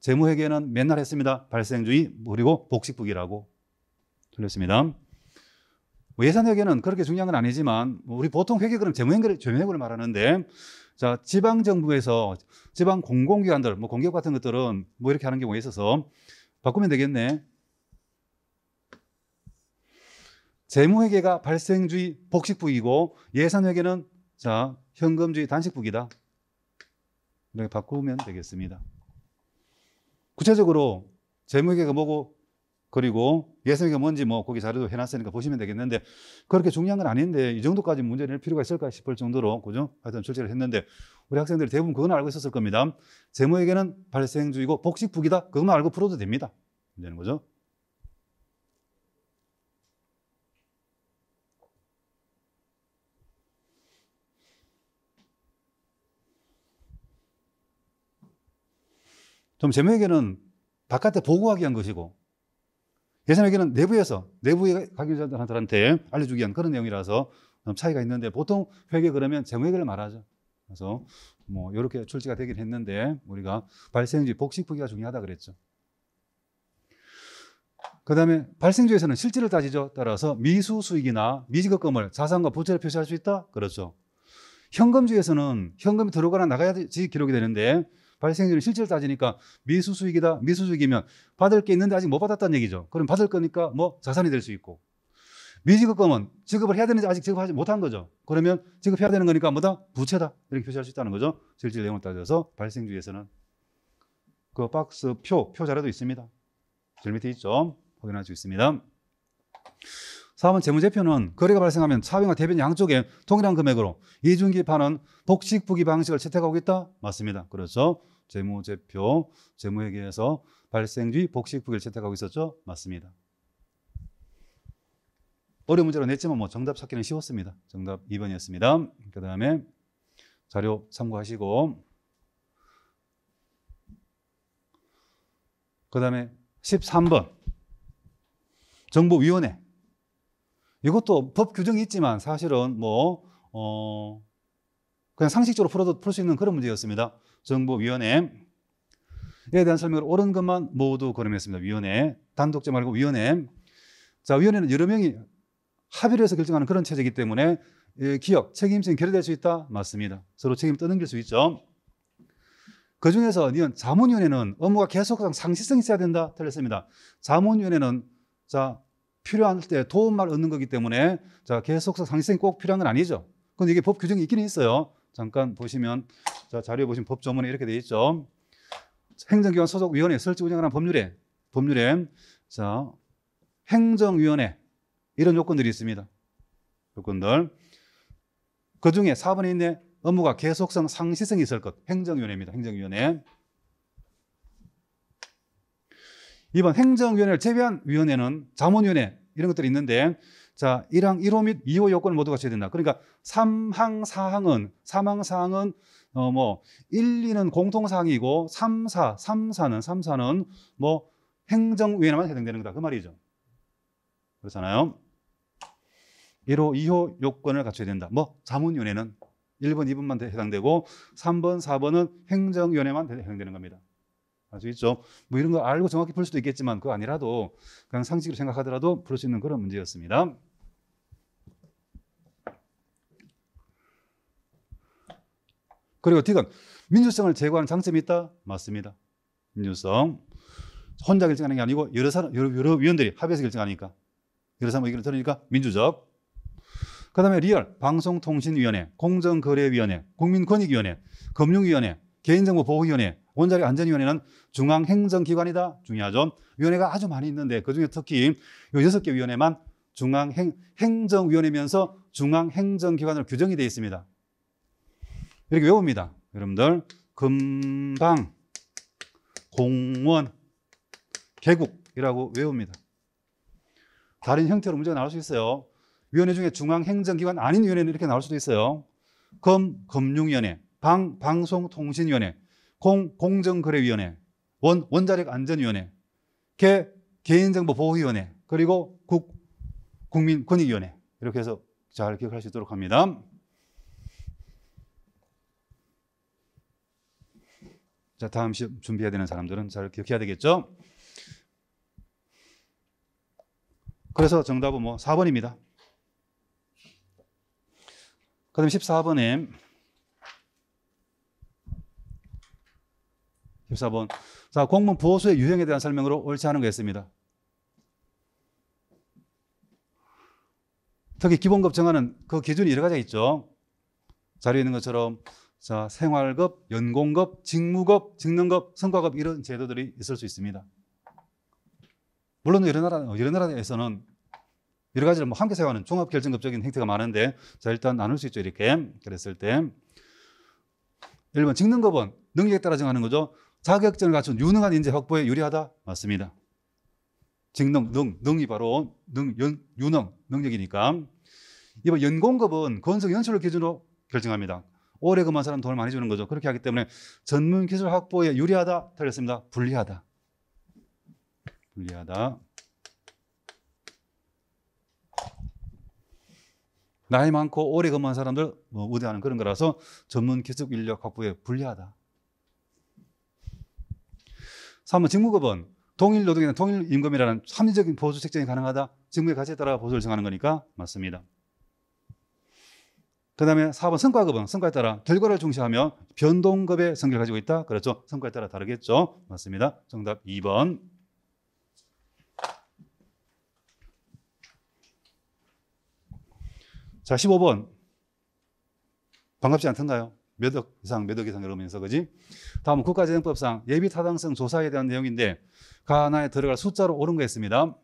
S1: 재무회계는 맨날 했습니다. 발생주의 그리고 복식부기라고 틀렸습니다. 뭐 예산 회계는 그렇게 중요한 건 아니지만 뭐 우리 보통 회계 그럼 재무회계를 재무회계를 말하는데 자 지방 정부에서 지방 공공기관들 뭐 공기업 같은 것들은 뭐 이렇게 하는 경우에 있어서 바꾸면 되겠네. 재무회계가 발생주의 복식부이고 예산회계는 자 현금주의 단식부이다. 이렇게 바꾸면 되겠습니다. 구체적으로 재무회계가 뭐고 그리고 예성이가 뭔지 뭐 거기 자료도 해놨으니까 보시면 되겠는데 그렇게 중요한 건 아닌데 이 정도까지 문제를 낼 필요가 있을까 싶을 정도로 그죠? 하여튼 출제를 했는데 우리 학생들이 대부분 그건 알고 있었을 겁니다. 제모에게는 발생주의고 복식북이다. 그것만 알고 풀어도 됩니다. 되는 거죠. 좀재모에게는 바깥에 보고하기 위한 것이고 예산 회계는 내부에서 내부의 관계자들한테 알려주기 위한 그런 내용이라서 차이가 있는데 보통 회계 그러면 재무회계를 말하죠. 그래서 뭐 이렇게 출제가 되긴 했는데 우리가 발생주의 복식부기가 중요하다 그랬죠. 그 다음에 발생주에서는 실질을 따지죠. 따라서 미수 수익이나 미지급금을 자산과 부채를 표시할 수 있다? 그렇죠. 현금주에서는 현금이 들어가나 나가야지 기록이 되는데 발생률이 실제로 따지니까 미수수익이다. 미수수익이면 받을 게 있는데 아직 못 받았다는 얘기죠. 그럼 받을 거니까 뭐 자산이 될 수 있고. 미지급금은 지급을 해야 되는지 아직 지급하지 못한 거죠. 그러면 지급해야 되는 거니까 뭐다? 부채다. 이렇게 표시할 수 있다는 거죠. 실질 내용을 따져서 발생주에서는 그 박스 표, 표 자료도 있습니다. 절 밑에 있죠. 확인할 수 있습니다. 4번 재무제표는 거래가 발생하면 차변과 대변 양쪽에 동일한 금액으로 이중기입하는 복식부기 방식을 채택하고 있다? 맞습니다. 그렇죠. 재무제표, 재무회계에서 발생뒤 복식부기를 채택하고 있었죠? 맞습니다. 어려운 문제로 냈지만 뭐 정답 찾기는 쉬웠습니다. 정답 2번이었습니다. 그 다음에 자료 참고하시고 그 다음에 13번 정보위원회 이것도 법 규정이 있지만 사실은 뭐, 어, 그냥 상식적으로 풀어도 풀 수 있는 그런 문제였습니다. 정보위원회에 대한 설명을 옳은 것만 모두 거론했습니다. 위원회. 단독제 말고 위원회. 자, 위원회는 여러 명이 합의를 해서 결정하는 그런 체제이기 때문에 예, 기업, 책임성이 결여될 수 있다? 맞습니다. 서로 책임 떠넘길 수 있죠. 그 중에서 니은 자문위원회는 업무가 계속 상시성이 있어야 된다. 틀렸습니다. 자문위원회는 자, 필요할 때 도움만 얻는 거기 때문에 자, 계속서 상시성이 꼭 필요한 건 아니죠. 근데 이게 법 규정이 있기는 있어요. 잠깐 보시면 자, 자료에 보시면 법 조문에 이렇게 돼 있죠. 행정기관 소속 위원회 설치 운영하는 법률에 법률에 자, 행정위원회 이런 요건들이 있습니다. 요건들. 그 중에 4번에 있는 업무가 계속성 상시성이 있을 것. 행정위원회입니다. 행정위원회. 이번 행정위원회를 제외한 위원회는 자문위원회 이런 것들이 있는데 자, 1항 1호 및 2호 요건을 모두 갖춰야 된다. 그러니까 3항 4항은 3항 4항은 어 뭐 1, 2는 공통 사항이고 3, 4, 3, 4는 3, 4는 뭐 행정위원회만 해당되는 거다. 그 말이죠. 그렇잖아요. 1호, 2호 요건을 갖춰야 된다. 뭐 자문위원회는 1번, 2번만 해당되고 3번, 4번은 행정위원회만 해당되는 겁니다. 아시겠죠? 뭐 이런 거 알고 정확히 풀 수도 있겠지만 그거 아니라도 그냥 상식으로 생각하더라도 풀 수 있는 그런 문제였습니다. 그리고 디건 민주성을 제거하는 장점이 있다? 맞습니다. 민주성 혼자 결정하는 게 아니고 여러 사람 여러, 여러 위원들이 합의해서 결정하니까 여러 사람 의견을 들으니까 민주적. 그다음에 리얼 방송통신위원회, 공정거래위원회, 국민권익위원회, 금융위원회 개인정보보호위원회, 원자력 안전위원회는 중앙행정기관이다. 중요하죠. 위원회가 아주 많이 있는데 그중에 특히 여섯 개 위원회만 중앙행정위원회면서 중앙행정기관으로 규정이 되어 있습니다. 이렇게 외웁니다. 여러분들 금방 공원 계곡이라고 외웁니다. 다른 형태로 문제가 나올 수 있어요. 위원회 중에 중앙행정기관 아닌 위원회는 이렇게 나올 수도 있어요. 금, 금융위원회, 방, 방송통신위원회, 공, 공정거래위원회, 원, 원자력 안전위원회, 개, 개인정보 보호위원회, 그리고 국, 국민권익위원회. 이렇게 해서 잘 기억할 수 있도록 합니다. 자, 다음 시 준비해야 되는 사람들은 잘 기억해야 되겠죠? 그래서 정답은 뭐 4번입니다. 그 다음 14번에 14번. 자, 공문 보호수의 유형에 대한 설명으로 옳지 않은 거였습니다. 특히 기본급 정하는 그 기준이 여러 가지가 있죠. 자료에 있는 것처럼 자, 생활급, 연공급, 직무급, 직능급, 성과급 이런 제도들이 있을 수 있습니다. 물론 여러 나라 여러 나라에서는 여러 가지를 뭐 함께 사용하는 종합 결정급적인 행태가 많은데 자, 일단 나눌 수 있죠. 이렇게. 그랬을 때 1번 직능급은 능력에 따라 정하는 거죠. 자격증을 갖춘 유능한 인재 확보에 유리하다? 맞습니다. 직능, 능, 능이 바로 능, 연, 유능, 능력이니까. 이번 연공급은 건설 연수를 기준으로 결정합니다. 오래 근무한 사람 돈을 많이 주는 거죠. 그렇게 하기 때문에 전문 기술 확보에 유리하다? 틀렸습니다. 불리하다. 불리하다. 나이 많고 오래 근무한 사람들 뭐 우대하는 그런 거라서 전문 기술 인력 확보에 불리하다. 3번 직무급은 동일 노동이나 동일 임금이라는 합리적인 보수 책정이 가능하다. 직무의 가치에 따라 보수를 정하는 거니까 맞습니다. 그 다음에 4번 성과급은 성과에 따라 결과를 중시하며 변동급의 성격을 가지고 있다. 그렇죠. 성과에 따라 다르겠죠. 맞습니다. 정답 2번. 자, 15번. 반갑지 않던가요? 몇억 이상, 몇 억 이상 그러면서, 그지? 다음 국가재정법상 예비 타당성 조사에 대한 내용인데, 가나에 들어갈 숫자로 오른 거였습니다.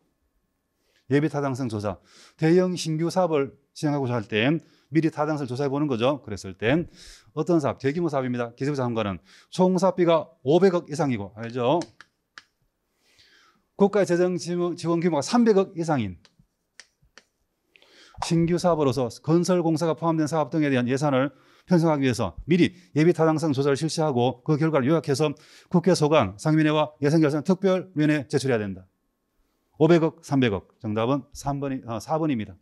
S1: 예비 타당성 조사. 대형 신규 사업을 시행하고자 할 때, 미리 타당성을 조사해 보는 거죠. 그랬을 땐, 어떤 사업, 대규모 사업입니다. 기재부 장관은 총 사업비가 500억 이상이고, 알죠? 국가 재정 지원 규모가 300억 이상인 신규 사업으로서 건설 공사가 포함된 사업 등에 대한 예산을 편성하기 위해서 미리 예비 타당성 조사를 실시하고 그 결과를 요약해서 국회 소관 상민회와 예산결산 특별위원회에 제출해야 된다. 500억, 300억. 정답은 3번이, 아, 4번입니다.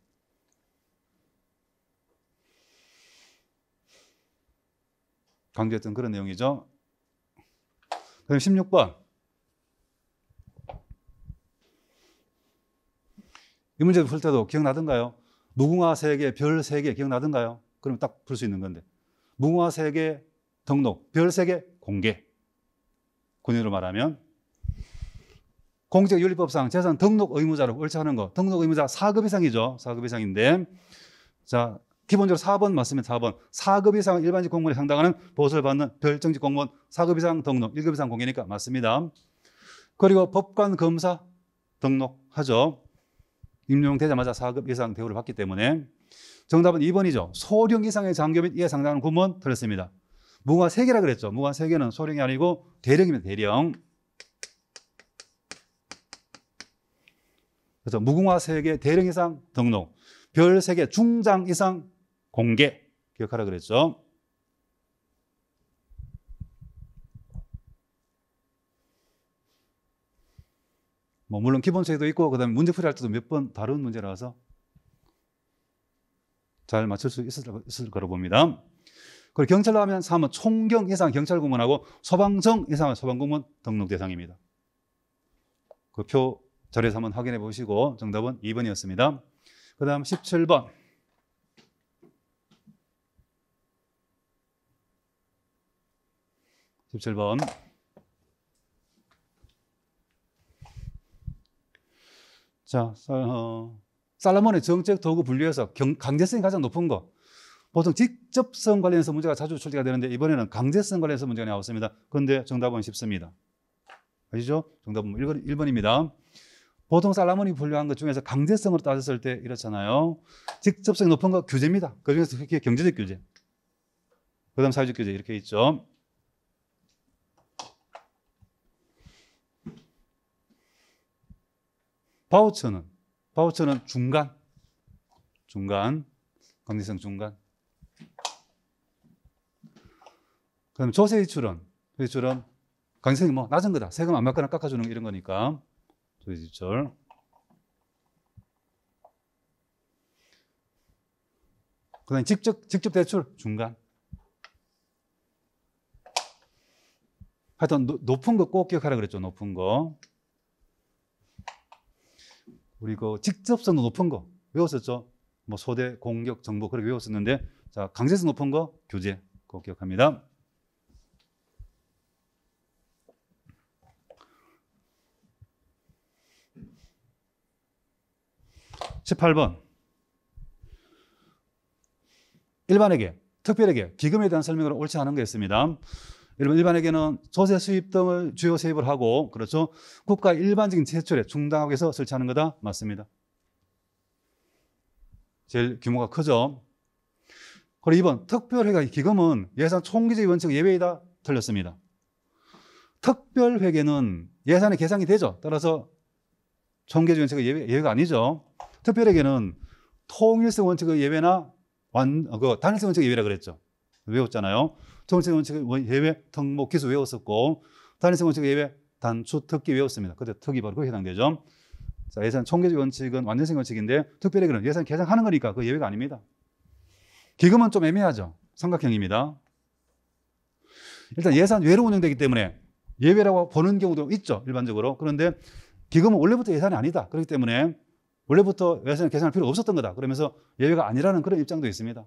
S1: 강조했던 그런 내용이죠. 그럼 16번. 이 문제 풀 때도 기억나던가요? 무궁화 세개별세개 기억나던가요? 그러면 딱 풀 수 있는 건데. 무궁화 세계 등록, 별 세계 공개. 군인으로 말하면 공직윤리법상 재산 등록 의무자로 월차하는 거. 등록 의무자 4급 이상이죠. 4급 이상인데. 자, 기본적으로 4번 맞습니다. 4번. 4급 이상 일반직 공무원에 상당하는 보수를 받는 별정직 공무원 4급 이상 등록, 1급 이상 공개니까 맞습니다. 그리고 법관 검사 등록하죠. 임용되자마자 4급 이상 대우를 받기 때문에 정답은 2번이죠. 소령 이상의 장교 및 이에 상당한 군번 틀렸습니다. 무가 3개라 그랬죠. 무가 3개는 소령이 아니고 대령입니다. 대령. 그래서 무궁화 3개 대령 이상 등록. 별 3개 중장 이상 공개. 기억하라 그랬죠. 뭐 물론 기본책도 있고 그다음에 문제풀이 할 때도 몇 번 다른 문제라서 잘 맞출 수 있을, 있을 거로 봅니다. 그리고 경찰로 하면 3은 총경 이상 경찰공무원하고 소방청 이상 소방공무원 등록 대상입니다. 그표 자료에서 한번 확인해 보시고 정답은 2번이었습니다. 그 다음 17번. 십칠 번 자, 어, 살라몬의 정책 도구 분류에서 강제성이 가장 높은 거. 보통 직접성 관련해서 문제가 자주 출제가 되는데 이번에는 강제성 관련해서 문제가 나왔습니다. 그런데 정답은 쉽습니다. 아시죠? 정답은 1번, 입니다 보통 살라몬이 분류한 것 중에서 강제성으로 따졌을 때 이렇잖아요. 직접성이 높은 거 규제입니다. 그 중에서 특히 경제적 규제. 그 다음 사회적 규제 이렇게 있죠. 바우처는 파우처는 중간, 중간, 강리성 중간. 그럼 조세지출은, 조세지출은 강리이뭐 낮은 거다. 세금 안 맞거나 깎아주는 이런 거니까. 조세지출. 그 다음에 직접, 직접 대출 중간. 하여튼 높은 거 꼭 기억하라 그랬죠. 높은 거. 우리 그 직접성도 높은 거 외웠었죠? 뭐 소대, 공격, 정보 그렇게 외웠었는데 자 강제성 높은 거 교재 꼭 기억합니다. 십팔 번 일반에게, 특별에게, 기금에 대한 설명으로 옳지 않은 게 있습니다. 여러분 일반에게는 조세 수입 등을 주요 세입을 하고 그렇죠. 국가 일반적인 세출에 중당하게서 설치하는 거다 맞습니다. 제일 규모가 크죠. 그리고 이번 특별회계 기금은 예산 총기재 원칙 예외이다 틀렸습니다. 특별회계는 예산에 계산이 되죠. 따라서 총기주 원칙의 예외, 예외가 아니죠. 특별회계는 통일성 원칙의 예외나 완, 어, 그 단일성 원칙의 예외라 그랬죠. 외웠잖아요. 정책 원칙 은 예외 덕목 뭐 기수 외웠었고 단일성 원칙 은 예외 단추 특기 외웠습니다. 그때 특이 바로 그 해당되죠. 자, 예산 총계적 원칙은 완전성 원칙인데 특별히그은 예산 계산하는 거니까 그 예외가 아닙니다. 기금은 좀 애매하죠. 삼각형입니다. 일단 예산 외로 운영되기 때문에 예외라고 보는 경우도 있죠. 일반적으로. 그런데 기금은 원래부터 예산이 아니다. 그렇기 때문에 원래부터 예산을 계산할 필요 없었던 거다. 그러면서 예외가 아니라는 그런 입장도 있습니다.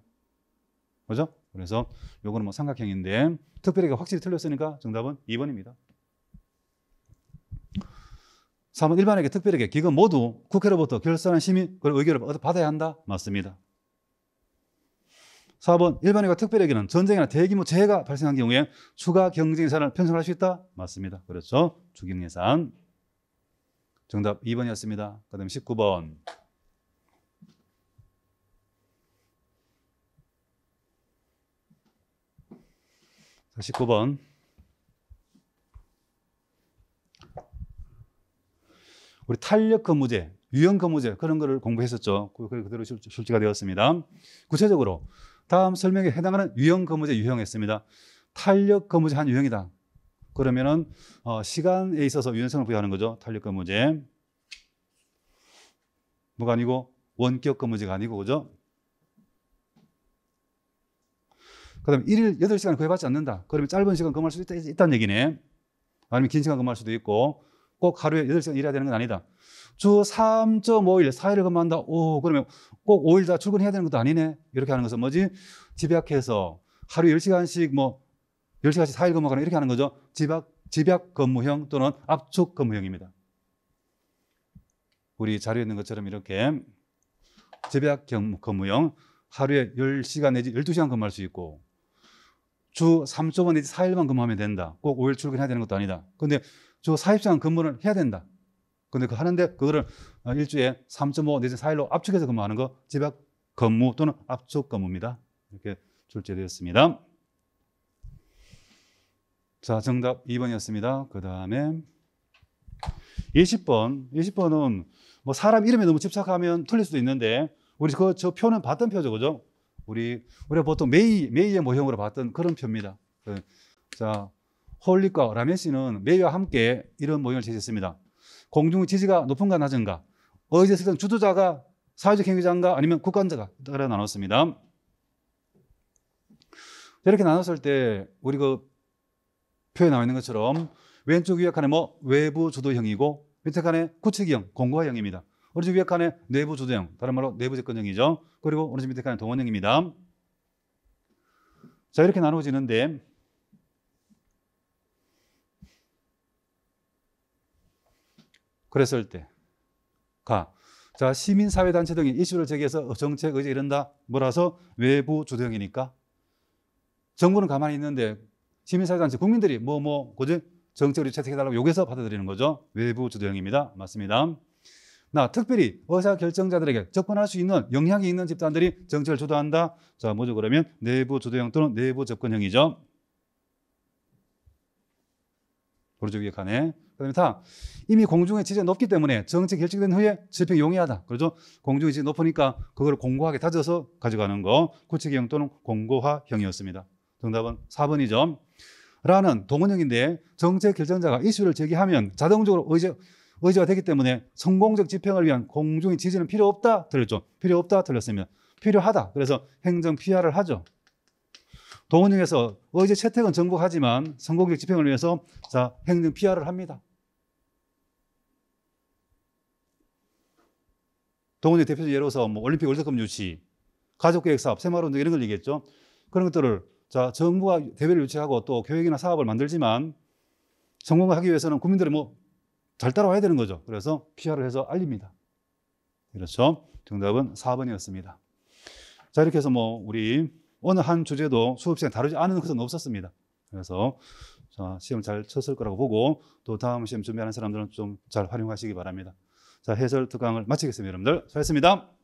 S1: 그죠? 그래서 요거는 뭐 삼각형인데 특별히가 확실히 틀렸으니까 정답은 2번입니다. 3번 일반에게 특별하게 기금 모두 국회로부터 결산한 심의 그런 의결을 받아야 한다. 맞습니다. 4번 일반인가 특별에게는 전쟁이나 대규모 재해가 발생한 경우에 추가 경쟁 예산을 편성할 수 있다. 맞습니다. 그렇죠. 추경 예산. 정답 2번이었습니다. 그다음 19번. 19번. 우리 탄력 근무제, 유형 근무제 그런 거를 공부했었죠. 그, 그 그대로 출제가 되었습니다. 구체적으로 다음 설명에 해당하는 유형 근무제 유형했습니다. 탄력 근무제 한 유형이다. 그러면은 어, 시간에 있어서 유연성을 부여하는 거죠. 탄력 근무제. 뭐가 아니고 원격 근무제가 아니고 그죠? 그다음에 일일 여덟 시간 구해받지 않는다. 그러면 짧은 시간 근무할 수도 있다, 는 얘기네. 아니면 긴 시간 근무할 수도 있고 꼭 하루에 여덟 시간 일해야 되는 건 아니다. 주 3.5일, 4일을 근무한다. 오, 그러면 꼭 5일 다 출근해야 되는 것도 아니네. 이렇게 하는 것은 뭐지? 집약해서 하루 10시간씩 뭐 10시간씩 4일 근무하거나 이렇게 하는 거죠. 집약, 집약 근무형 또는 압축 근무형입니다. 우리 자료에 있는 것처럼 이렇게 집약 근무형 하루에 10시간 내지 12시간 근무할 수 있고 주 3조 원 내지 4일만 근무하면 된다. 꼭 5일 출근해야 되는 것도 아니다. 근데 주 40시간 근무를 해야 된다. 근데 그 하는데 그거를 어, 일주에 3.5 내지 4일로 압축해서 근무하는 거 집약 근무 또는 압축 근무입니다. 이렇게 출제되었습니다. 자, 정답 2번이었습니다. 그 다음에 20번. 20번은 뭐 사람 이름에 너무 집착하면 틀릴 수도 있는데 우리 그 저 표는 봤던 표죠, 그죠? 우리 우리가 보통 메이 메이의 모형으로 봤던 그런 표입니다. 예. 자 홀릭과 라메시는 메이와 함께 이런 모형을 제시했습니다. 공중 지지가 높은가 낮은가 어디에 쓰 주도자가 사회적 행위자인가 아니면 국간자가 따라 나눴습니다. 이렇게 나눴을 때 우리 그 표에 나와 있는 것처럼 왼쪽 위에 칸에 뭐 외부 주도형이고 밑에 칸에 구체형 공고화형입니다. 오른쪽 위에 칸에 내부 조정, 다른 말로 내부 재건형이죠. 그리고 오른집 밑에 칸에 동원형입니다. 자, 이렇게 나누어지는데 그랬을 때 가. 자, 시민사회단체 등이 이슈를 제기해서 정책 의제 이런다 뭐라서 외부 조정이니까 정부는 가만히 있는데 시민사회단체 국민들이 뭐뭐 뭐, 뭐 지 정책을 채택해달라고 여기해서 받아들이는 거죠. 외부 조정입니다. 맞습니다. 나 특별히 의사결정자들에게 접근할 수 있는 영향이 있는 집단들이 정치를 주도한다. 자, 뭐죠 그러면 내부 주도형 또는 내부 접근형이죠. 오른쪽 위에 칸에. 그다음에 다 이미 공중의 지지가 높기 때문에 정책 결정된 후에 집행 용이하다. 그렇죠? 공중의 지지 높으니까 그걸 공고하게 다져서 가져가는 거. 구체형 또는 공고화형이었습니다. 정답은 4번이죠. 라는 동원형인데 정책 결정자가 이슈를 제기하면 자동적으로 의제 의지가 됐기 때문에 성공적 집행을 위한 공중의 지지는 필요 없다. 틀렸죠. 필요 없다. 틀렸습니 필요하다. 그래서 행정 피하를 하죠. 도원령에서 의제 채택은 정복하지만 성공적 집행을 위해서 자 행정 피하를 합니다. 동원의 대표적 예로서 뭐 올림픽 월드컵 유치, 가족계획 사업, 새마을운동 이런 걸 얘기했죠. 그런 것들을 자 정부가 대회를 유치하고 또 교육이나 사업을 만들지만 성공하기 위해서는 국민들의 뭐잘 따라와야 되는 거죠. 그래서 PR을 해서 알립니다. 그렇죠. 정답은 4번이었습니다. 자, 이렇게 해서 뭐 우리 어느 한 주제도 수업시간에 다루지 않은 것은 없었습니다. 그래서 자, 시험 잘 쳤을 거라고 보고 또 다음 시험 준비하는 사람들은 좀 잘 활용하시기 바랍니다. 자, 해설 특강을 마치겠습니다. 여러분들 수고하셨습니다.